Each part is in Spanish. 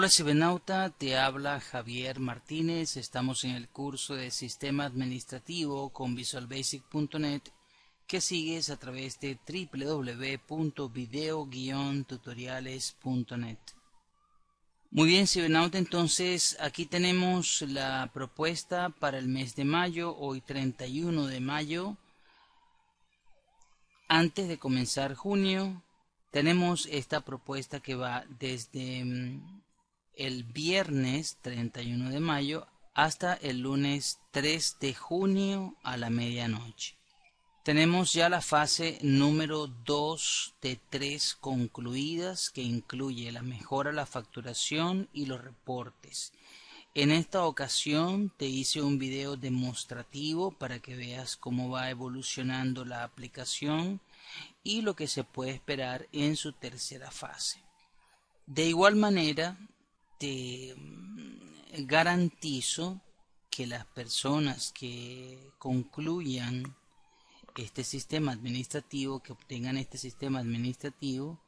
Hola Cibernauta, te habla Javier Martínez. Estamos en el curso de Sistema Administrativo con Visual VisualBasic.net que sigues a través de www.video-tutoriales.net. Muy bien, Cibernauta, entonces aquí tenemos la propuesta para el mes de mayo, hoy 31 de mayo. Antes de comenzar junio, tenemos esta propuesta que va desde mm, el viernes 31 de mayo hasta el lunes 3 de junio a la medianoche. Tenemos ya la fase número 2 de 3 concluidas que incluye la mejora, la facturación y los reportes. En esta ocasión te hice un video demostrativo para que veas cómo va evolucionando la aplicación y lo que se puede esperar en su tercera fase. De igual manera, te este, garantizo que las personas que concluyan este sistema administrativo, que obtengan este sistema administrativo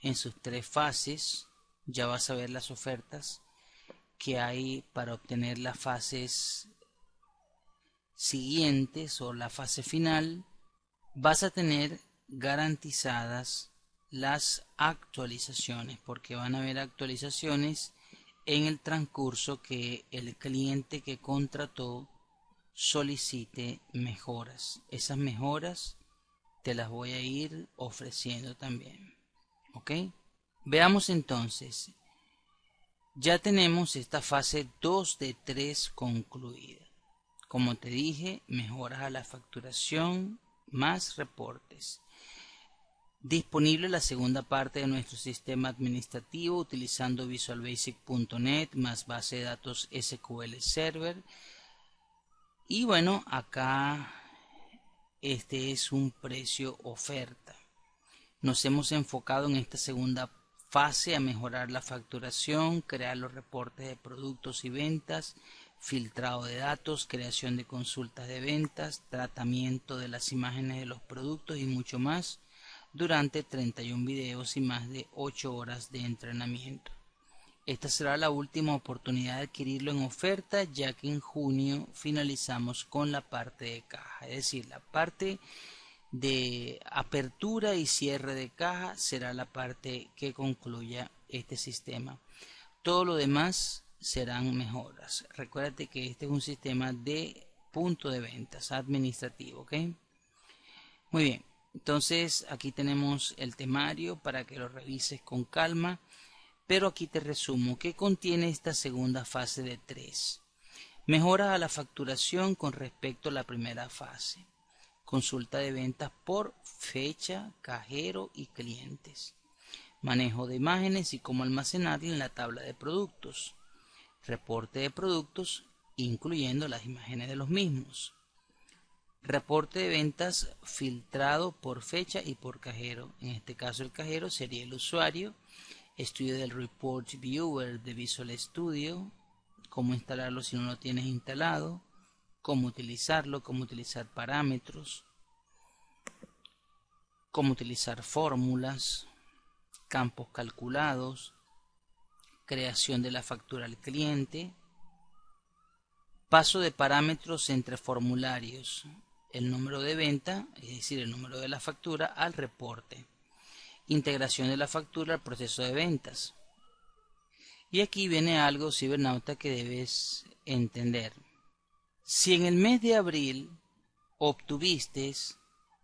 en sus tres fases, ya vas a ver las ofertas que hay para obtener las fases siguientes o la fase final, vas a tener garantizadas las actualizaciones, porque van a haber actualizaciones en el transcurso que el cliente que contrató solicite mejoras. Esas mejoras te las voy a ir ofreciendo también. ¿Ok? Veamos entonces. Ya tenemos esta fase 2 de 3 concluida. Como te dije, mejoras a la facturación más reportes disponible la segunda parte de nuestro sistema administrativo utilizando visualbasic.net más base de datos SQL Server. Y bueno, acá este es un precio oferta. Nos hemos enfocado en esta segunda fase a mejorar la facturación, crear los reportes de productos y ventas, filtrado de datos, creación de consultas de ventas, tratamiento de las imágenes de los productos y mucho más durante 31 videos y más de 8 horas de entrenamiento. Esta será la última oportunidad de adquirirlo en oferta ya que en junio finalizamos con la parte de caja, es decir, la parte de apertura y cierre de caja será la parte que concluya este sistema. Todo lo demás serán mejoras. Recuérdate que este es un sistema de punto de ventas administrativo, Muy bien. Entonces aquí tenemos el temario para que lo revises con calma, pero aquí te resumo qué contiene esta segunda fase de tres: Mejora a la facturación con respecto a la primera fase. Consulta de ventas por fecha, cajero y clientes. Manejo de imágenes y cómo almacenar en la tabla de productos. Reporte de productos, incluyendo las imágenes de los mismos Reporte de ventas filtrado por fecha y por cajero. En este caso el cajero sería el usuario. Estudio del Report Viewer de Visual Studio. Cómo instalarlo si no lo tienes instalado. Cómo utilizarlo, cómo utilizar parámetros. Cómo utilizar fórmulas. Campos calculados. Creación de la factura al cliente. Paso de parámetros entre formularios el número de venta, es decir, el número de la factura, al reporte. Integración de la factura al proceso de ventas. Y aquí viene algo, cibernauta, que debes entender. Si en el mes de abril obtuviste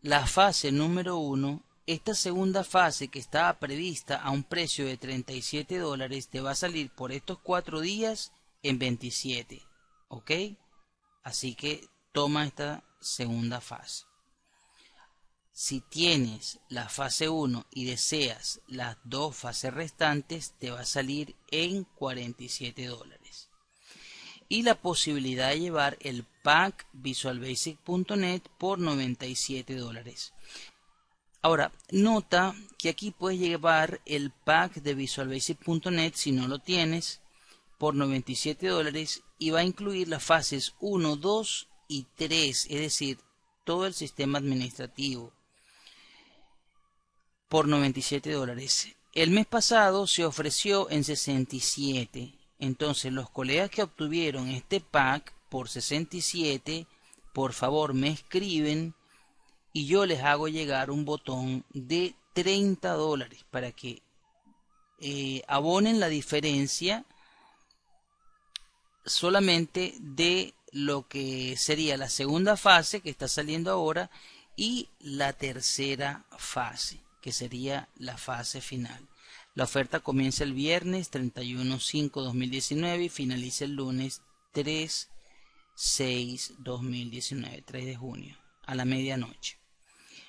la fase número 1, esta segunda fase que estaba prevista a un precio de 37 dólares te va a salir por estos cuatro días en 27. ¿Ok? Así que toma esta segunda fase. Si tienes la fase 1 y deseas las dos fases restantes, te va a salir en 47 dólares. Y la posibilidad de llevar el pack visualbasic.net por 97 dólares. Ahora, nota que aquí puedes llevar el pack de visualbasic.net si no lo tienes por 97 dólares y va a incluir las fases 1, 2 y 3, es decir, todo el sistema administrativo por 97 dólares. El mes pasado se ofreció en 67. Entonces los colegas que obtuvieron este pack por 67, por favor me escriben y yo les hago llegar un botón de 30 dólares para que eh, abonen la diferencia solamente de lo que sería la segunda fase que está saliendo ahora y la tercera fase, que sería la fase final. La oferta comienza el viernes 31-5-2019 y finaliza el lunes 3-6-2019, 3 de junio, a la medianoche.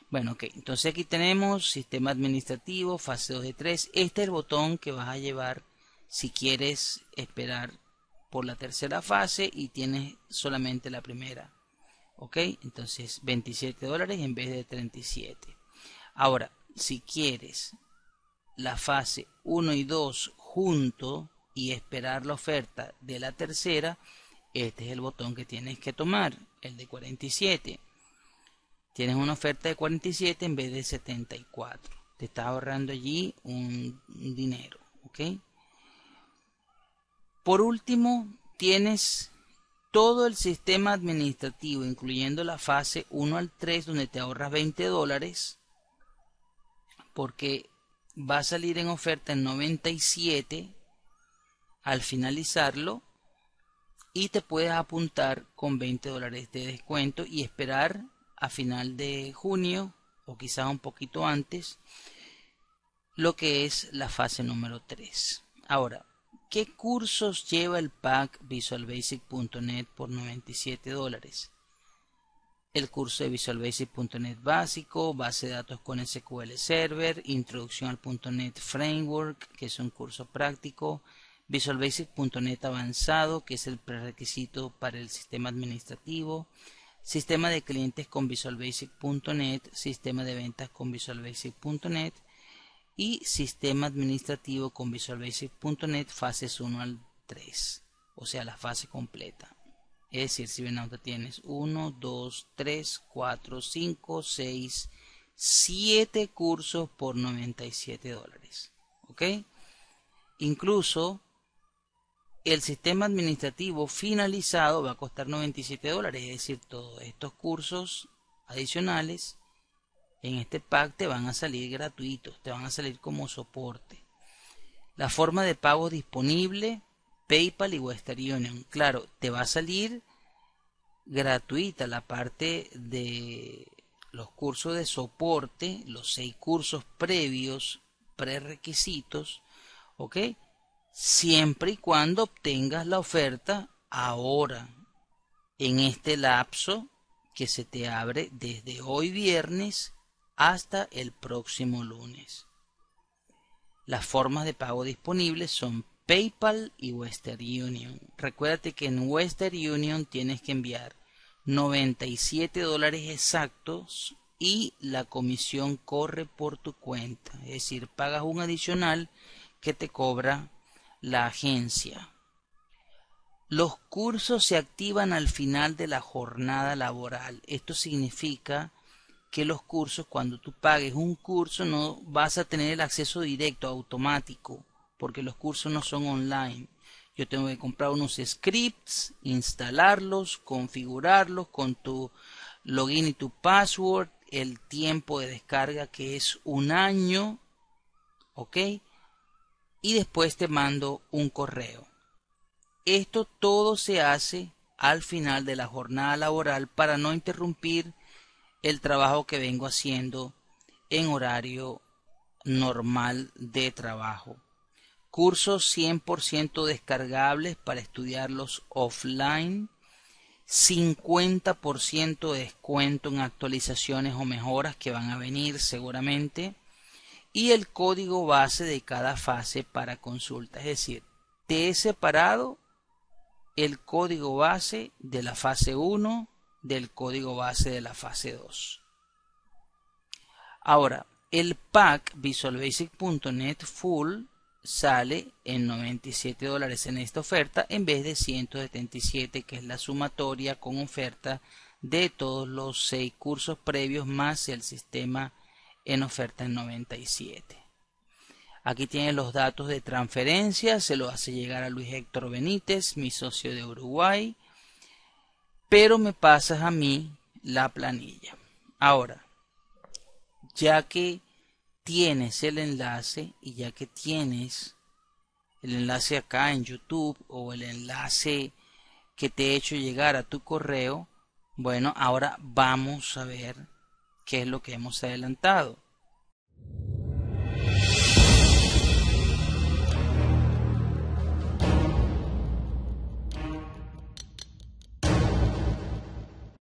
Bueno, ok, entonces aquí tenemos sistema administrativo, fase 2 de 3. Este es el botón que vas a llevar si quieres esperar por la tercera fase y tienes solamente la primera. ¿Ok? Entonces 27 dólares en vez de 37. Ahora, si quieres la fase 1 y 2 junto y esperar la oferta de la tercera, este es el botón que tienes que tomar, el de 47. Tienes una oferta de 47 en vez de 74. Te estás ahorrando allí un dinero, ¿ok? Por último, tienes todo el sistema administrativo, incluyendo la fase 1 al 3, donde te ahorras 20 dólares, porque va a salir en oferta en 97 al finalizarlo y te puedes apuntar con 20 dólares de descuento y esperar a final de junio o quizás un poquito antes lo que es la fase número 3. Ahora, ¿Qué cursos lleva el pack visualbasic.net por 97 dólares? El curso de visualbasic.net básico, base de datos con SQL Server, introducción al .NET Framework, que es un curso práctico, visualbasic.net avanzado, que es el prerequisito para el sistema administrativo, sistema de clientes con visualbasic.net, sistema de ventas con visualbasic.net, y sistema administrativo con Visual Basic.net fases 1 al 3, o sea, la fase completa. Es decir, si ahora tienes 1, 2, 3, 4, 5, 6, 7 cursos por 97 dólares. ¿Ok? Incluso el sistema administrativo finalizado va a costar 97 dólares, es decir, todos estos cursos adicionales en este pack te van a salir gratuitos, te van a salir como soporte. La forma de pago disponible, PayPal y Western Union. Claro, te va a salir gratuita la parte de los cursos de soporte, los seis cursos previos, prerequisitos, ¿ok? Siempre y cuando obtengas la oferta ahora, en este lapso que se te abre desde hoy viernes hasta el próximo lunes. Las formas de pago disponibles son PayPal y Western Union. Recuérdate que en Western Union tienes que enviar 97 dólares exactos y la comisión corre por tu cuenta. Es decir, pagas un adicional que te cobra la agencia. Los cursos se activan al final de la jornada laboral. Esto significa que los cursos, cuando tú pagues un curso, no vas a tener el acceso directo, automático, porque los cursos no son online. Yo tengo que comprar unos scripts, instalarlos, configurarlos con tu login y tu password, el tiempo de descarga que es un año, ¿ok? Y después te mando un correo. Esto todo se hace al final de la jornada laboral para no interrumpir el trabajo que vengo haciendo en horario normal de trabajo. Cursos 100% descargables para estudiarlos offline. 50% de descuento en actualizaciones o mejoras que van a venir seguramente. Y el código base de cada fase para consulta. Es decir, te he separado el código base de la fase 1, del código base de la fase 2. Ahora, el pack Visual Full sale en 97 dólares en esta oferta en vez de 177 que es la sumatoria con oferta de todos los seis cursos previos más el sistema en oferta en 97. Aquí tienen los datos de transferencia, se lo hace llegar a Luis Héctor Benítez, mi socio de Uruguay, pero me pasas a mí la planilla. Ahora, ya que tienes el enlace y ya que tienes el enlace acá en YouTube o el enlace que te he hecho llegar a tu correo, bueno, ahora vamos a ver qué es lo que hemos adelantado.